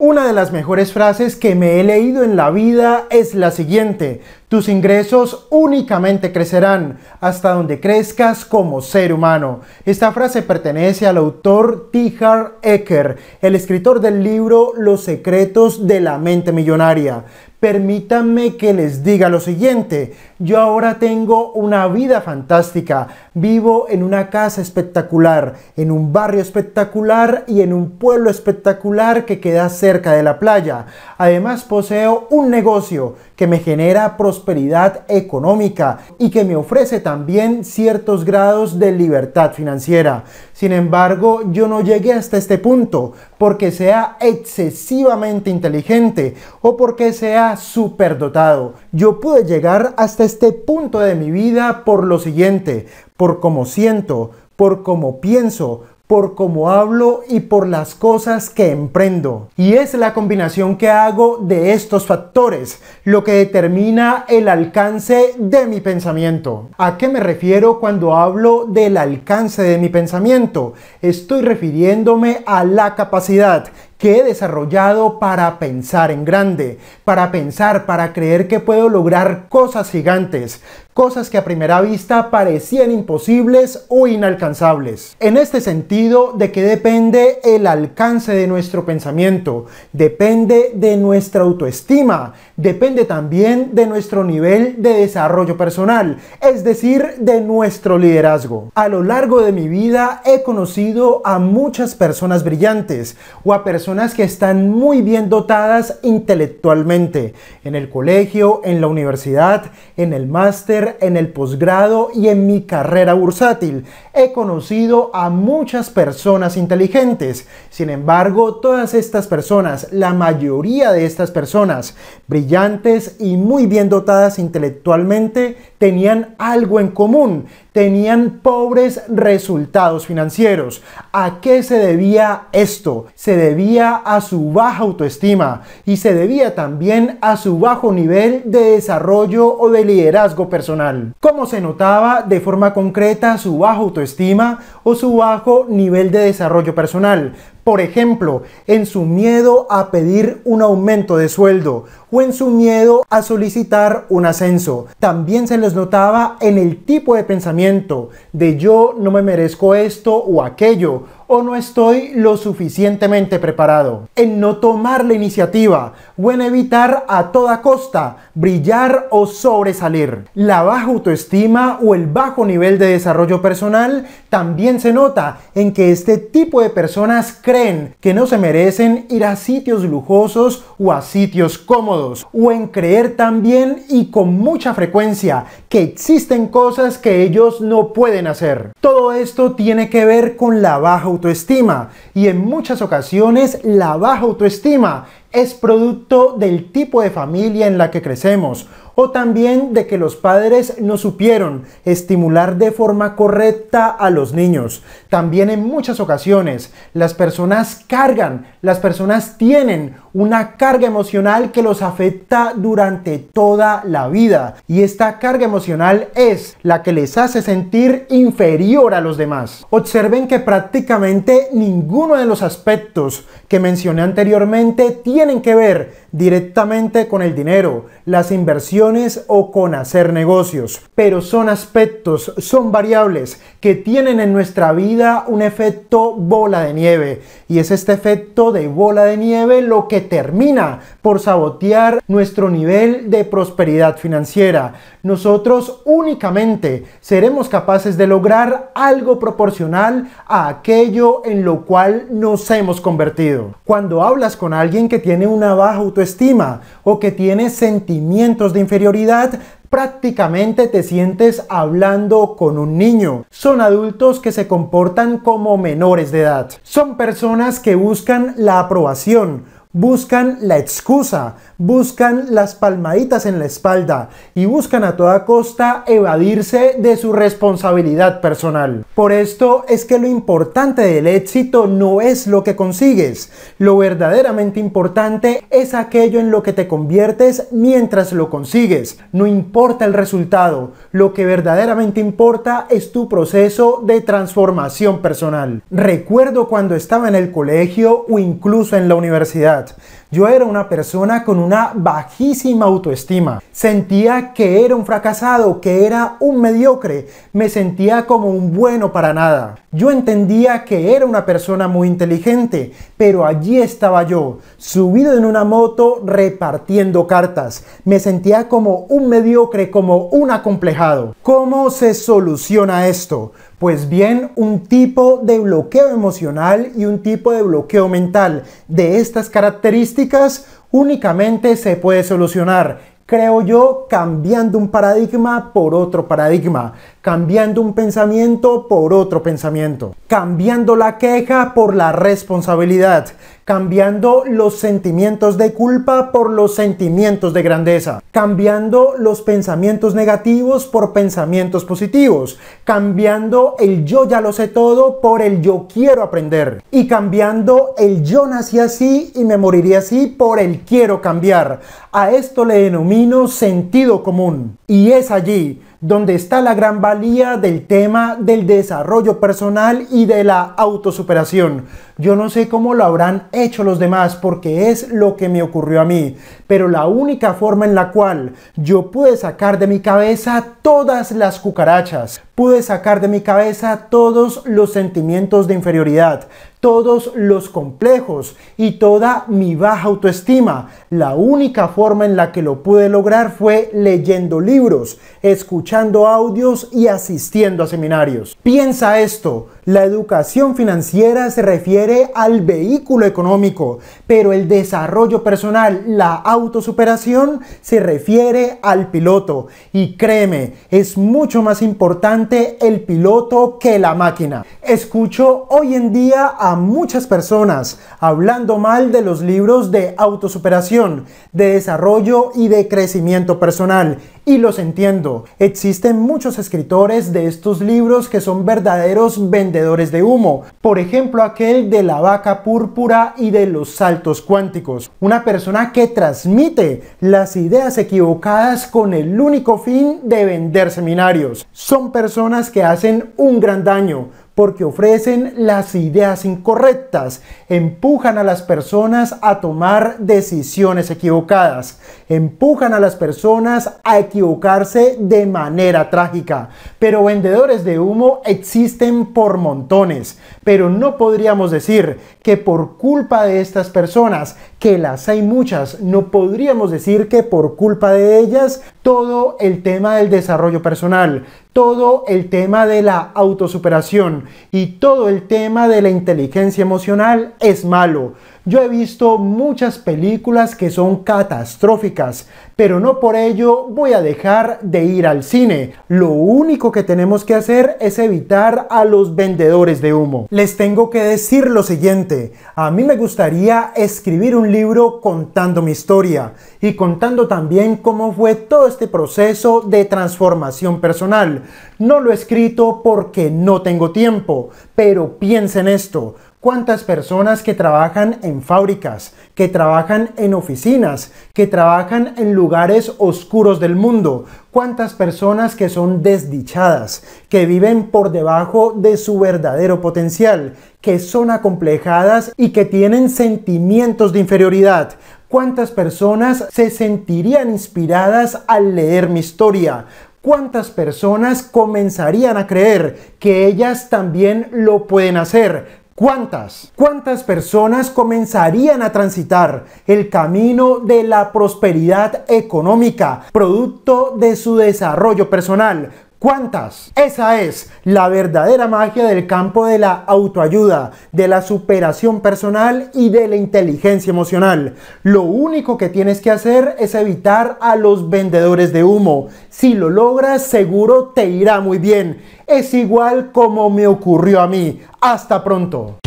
Una de las mejores frases que me he leído en la vida es la siguiente, tus ingresos únicamente crecerán hasta donde crezcas como ser humano. Esta frase pertenece al autor Tihar Ecker, el escritor del libro Los secretos de la mente millonaria. Permítanme que les diga lo siguiente, yo ahora tengo una vida fantástica, vivo en una casa espectacular, en un barrio espectacular y en un pueblo espectacular que queda cerca de la playa. Además poseo un negocio que me genera prosperidad económica y que me ofrece también ciertos grados de libertad financiera. Sin embargo, yo no llegué hasta este punto porque sea excesivamente inteligente o porque sea superdotado. Yo pude llegar hasta este punto de mi vida por lo siguiente, por cómo siento, por cómo pienso, por cómo hablo y por las cosas que emprendo. Y es la combinación que hago de estos factores lo que determina el alcance de mi pensamiento. ¿A qué me refiero cuando hablo del alcance de mi pensamiento? Estoy refiriéndome a la capacidad que he desarrollado para pensar en grande, para pensar, para creer que puedo lograr cosas gigantes, cosas que a primera vista parecían imposibles o inalcanzables. En este sentido, ¿de qué depende el alcance de nuestro pensamiento? Depende de nuestra autoestima, depende también de nuestro nivel de desarrollo personal, es decir, de nuestro liderazgo. A lo largo de mi vida he conocido a muchas personas brillantes o a personas que están muy bien dotadas intelectualmente, en el colegio, en la universidad, en el máster, en el posgrado y en mi carrera bursátil. He conocido a muchas personas inteligentes. Sin embargo, todas estas personas, la mayoría de estas personas, brillantes y muy bien dotadas intelectualmente, tenían algo en común, tenían pobres resultados financieros. ¿A qué se debía esto? Se debía a su baja autoestima y se debía también a su bajo nivel de desarrollo o de liderazgo personal. ¿Cómo se notaba de forma concreta su baja autoestima o su bajo nivel de desarrollo personal? Por ejemplo, en su miedo a pedir un aumento de sueldo o en su miedo a solicitar un ascenso. También se les notaba en el tipo de pensamiento de yo no me merezco esto o aquello o no estoy lo suficientemente preparado, en no tomar la iniciativa o en evitar a toda costa brillar o sobresalir. La baja autoestima o el bajo nivel de desarrollo personal también se nota en que este tipo de personas creen que no se merecen ir a sitios lujosos o a sitios cómodos o en creer también y con mucha frecuencia que existen cosas que ellos no pueden hacer. Todo esto tiene que ver con la baja autoestima y en muchas ocasiones la baja autoestima es producto del tipo de familia en la que crecemos o también de que los padres no supieron estimular de forma correcta a los niños. También en muchas ocasiones las personas cargan, las personas tienen una carga emocional que los afecta durante toda la vida y esta carga emocional es la que les hace sentir inferior a los demás. Observen que prácticamente ninguno de los aspectos que mencioné anteriormente tienen que ver directamente con el dinero, las inversiones o con hacer negocios. Pero son aspectos, son variables que tienen en nuestra vida un efecto bola de nieve. Y es este efecto de bola de nieve lo que termina por sabotear nuestro nivel de prosperidad financiera. Nosotros únicamente seremos capaces de lograr algo proporcional a aquello en lo cual nos hemos convertido. Cuando hablas con alguien que tiene una baja utilidad estima o que tienes sentimientos de inferioridad, prácticamente te sientes hablando con un niño. Son adultos que se comportan como menores de edad. Son personas que buscan la aprobación buscan la excusa, buscan las palmaditas en la espalda y buscan a toda costa evadirse de su responsabilidad personal. Por esto es que lo importante del éxito no es lo que consigues, lo verdaderamente importante es aquello en lo que te conviertes mientras lo consigues. No importa el resultado, lo que verdaderamente importa es tu proceso de transformación personal. Recuerdo cuando estaba en el colegio o incluso en la universidad yo era una persona con una bajísima autoestima. Sentía que era un fracasado, que era un mediocre. Me sentía como un bueno para nada. Yo entendía que era una persona muy inteligente, pero allí estaba yo, subido en una moto repartiendo cartas. Me sentía como un mediocre, como un acomplejado. ¿Cómo se soluciona esto? Pues bien, un tipo de bloqueo emocional y un tipo de bloqueo mental de estas características únicamente se puede solucionar creo yo, cambiando un paradigma por otro paradigma cambiando un pensamiento por otro pensamiento, cambiando la queja por la responsabilidad, cambiando los sentimientos de culpa por los sentimientos de grandeza, cambiando los pensamientos negativos por pensamientos positivos, cambiando el yo ya lo sé todo por el yo quiero aprender y cambiando el yo nací así y me moriría así por el quiero cambiar. A esto le denomino sentido común y es allí donde está la gran valía del tema del desarrollo personal y de la autosuperación yo no sé cómo lo habrán hecho los demás porque es lo que me ocurrió a mí, pero la única forma en la cual yo pude sacar de mi cabeza todas las cucarachas, pude sacar de mi cabeza todos los sentimientos de inferioridad, todos los complejos y toda mi baja autoestima. La única forma en la que lo pude lograr fue leyendo libros, escuchando audios y asistiendo a seminarios. Piensa esto, la educación financiera se refiere al vehículo económico, pero el desarrollo personal, la autosuperación, se refiere al piloto. Y créeme, es mucho más importante el piloto que la máquina. Escucho hoy en día a muchas personas hablando mal de los libros de autosuperación, de desarrollo y de crecimiento personal y los entiendo. Existen muchos escritores de estos libros que son verdaderos vendedores de humo. Por ejemplo, aquel de la vaca púrpura y de los saltos cuánticos. Una persona que transmite las ideas equivocadas con el único fin de vender seminarios. Son personas que hacen un gran daño porque ofrecen las ideas incorrectas, empujan a las personas a tomar decisiones equivocadas, empujan a las personas a equivocarse de manera trágica. Pero vendedores de humo existen por montones, pero no podríamos decir que por culpa de estas personas, que las hay muchas, no podríamos decir que por culpa de ellas todo el tema del desarrollo personal, todo el tema de la autosuperación y todo el tema de la inteligencia emocional es malo. Yo he visto muchas películas que son catastróficas, pero no por ello voy a dejar de ir al cine. Lo único que tenemos que hacer es evitar a los vendedores de humo. Les tengo que decir lo siguiente, a mí me gustaría escribir un libro contando mi historia y contando también cómo fue todo este proceso de transformación personal. No lo he escrito porque no tengo tiempo, pero piensen esto cuántas personas que trabajan en fábricas, que trabajan en oficinas, que trabajan en lugares oscuros del mundo, cuántas personas que son desdichadas, que viven por debajo de su verdadero potencial, que son acomplejadas y que tienen sentimientos de inferioridad. ¿Cuántas personas se sentirían inspiradas al leer mi historia? ¿Cuántas personas comenzarían a creer que ellas también lo pueden hacer? ¿Cuántas? ¿Cuántas personas comenzarían a transitar el camino de la prosperidad económica, producto de su desarrollo personal? ¿Cuántas? Esa es la verdadera magia del campo de la autoayuda, de la superación personal y de la inteligencia emocional. Lo único que tienes que hacer es evitar a los vendedores de humo. Si lo logras, seguro te irá muy bien es igual como me ocurrió a mí. Hasta pronto.